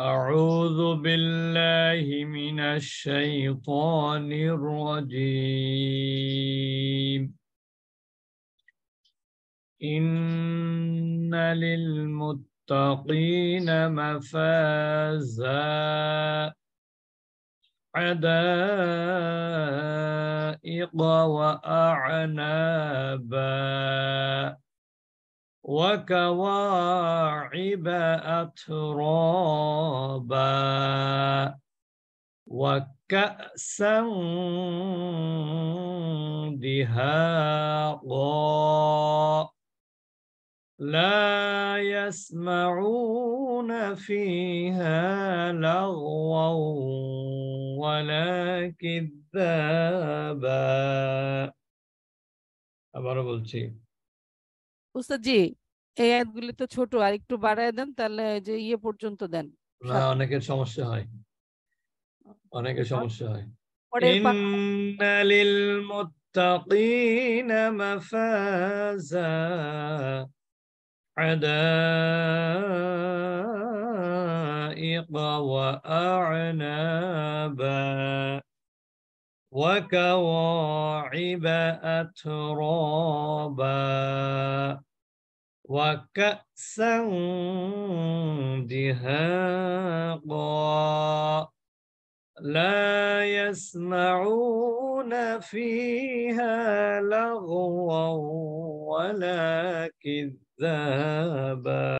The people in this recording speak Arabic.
أعوذ بالله من الشيطان الرجيم إن للمتقين مفازا حدائق وأعنابا وكواعب أترابا وكأسا دهاقا لا يسمعون فيها لغوا ولا كذابا আবারও বলছি استاذ جي এই আয়াতগুলি তো ছোট আর একটু বাড়ায় দেন তাহলে যে ইয়ে পর্যন্ত দেন অনেকের সমস্যা হয় অনেকের আচ্ছা। সমস্যা হয় লিল মুত্তাকিন মাফাজা حدائق وأعنابا وكواعب أترابا وكأسا دهاقا لا يسمعون فيها لغوا ولا كذابا